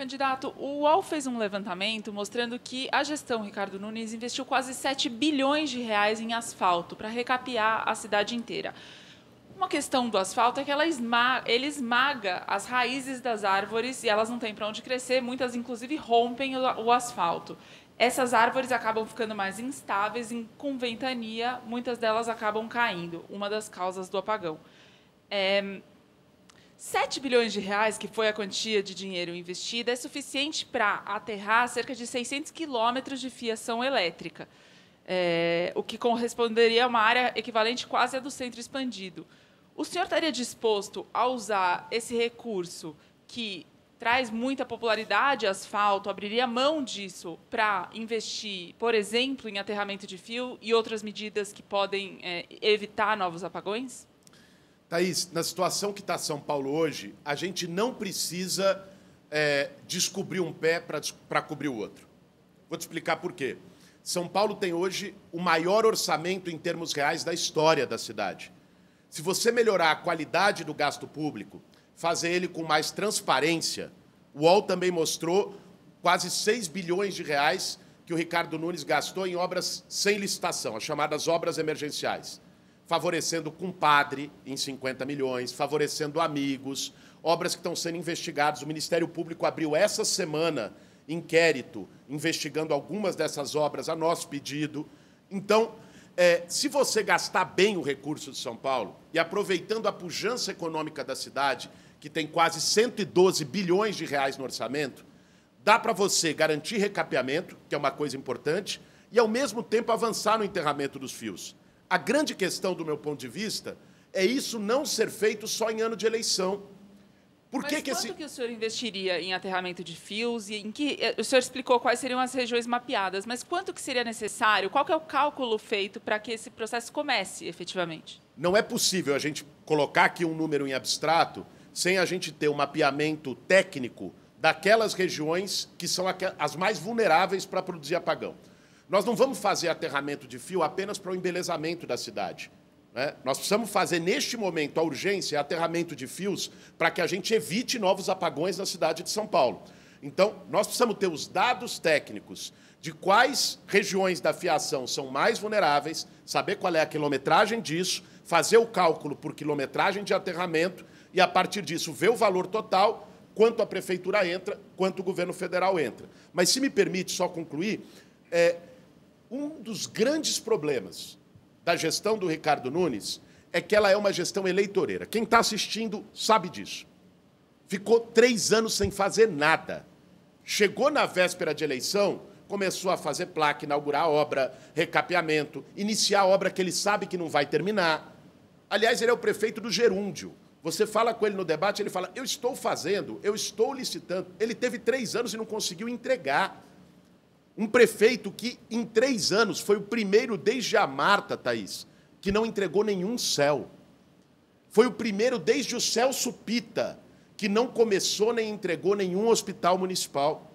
Candidato, o UOL fez um levantamento mostrando que a gestão Ricardo Nunes investiu quase 7 bilhões de reais em asfalto para recapear a cidade inteira. Uma questão do asfalto é que ela esmaga, ele esmaga as raízes das árvores e elas não têm para onde crescer, muitas inclusive rompem o, o asfalto. Essas árvores acabam ficando mais instáveis, e, com ventania, muitas delas acabam caindo, uma das causas do apagão. É, 7 bilhões de reais, que foi a quantia de dinheiro investida, é suficiente para aterrar cerca de 600 quilômetros de fiação elétrica, é, o que corresponderia a uma área equivalente quase à do centro expandido. O senhor estaria disposto a usar esse recurso que traz muita popularidade asfalto, abriria mão disso para investir, por exemplo, em aterramento de fio e outras medidas que podem é, evitar novos apagões? Thaís, na situação que está São Paulo hoje, a gente não precisa é, descobrir um pé para cobrir o outro. Vou te explicar por quê. São Paulo tem hoje o maior orçamento em termos reais da história da cidade. Se você melhorar a qualidade do gasto público, fazer ele com mais transparência, o UOL também mostrou quase 6 bilhões de reais que o Ricardo Nunes gastou em obras sem licitação, as chamadas obras emergenciais favorecendo compadre em 50 milhões, favorecendo amigos, obras que estão sendo investigadas. O Ministério Público abriu essa semana inquérito investigando algumas dessas obras a nosso pedido. Então, é, se você gastar bem o recurso de São Paulo e aproveitando a pujança econômica da cidade, que tem quase 112 bilhões de reais no orçamento, dá para você garantir recapeamento, que é uma coisa importante, e ao mesmo tempo avançar no enterramento dos fios. A grande questão, do meu ponto de vista, é isso não ser feito só em ano de eleição. Por Mas que que quanto esse... que o senhor investiria em aterramento de fios e em que eh, o senhor explicou quais seriam as regiões mapeadas, mas quanto que seria necessário? Qual que é o cálculo feito para que esse processo comece efetivamente? Não é possível a gente colocar aqui um número em abstrato sem a gente ter um mapeamento técnico daquelas regiões que são as mais vulneráveis para produzir apagão. Nós não vamos fazer aterramento de fio apenas para o embelezamento da cidade. Né? Nós precisamos fazer, neste momento, a urgência aterramento de fios para que a gente evite novos apagões na cidade de São Paulo. Então, nós precisamos ter os dados técnicos de quais regiões da fiação são mais vulneráveis, saber qual é a quilometragem disso, fazer o cálculo por quilometragem de aterramento e, a partir disso, ver o valor total, quanto a prefeitura entra, quanto o governo federal entra. Mas, se me permite só concluir, é, um dos grandes problemas da gestão do Ricardo Nunes é que ela é uma gestão eleitoreira. Quem está assistindo sabe disso. Ficou três anos sem fazer nada. Chegou na véspera de eleição, começou a fazer placa, inaugurar obra, recapeamento, iniciar obra que ele sabe que não vai terminar. Aliás, ele é o prefeito do Gerúndio. Você fala com ele no debate, ele fala: Eu estou fazendo, eu estou licitando. Ele teve três anos e não conseguiu entregar. Um prefeito que, em três anos, foi o primeiro desde a Marta, Thaís, que não entregou nenhum céu. Foi o primeiro desde o Celso Pita, que não começou nem entregou nenhum hospital municipal.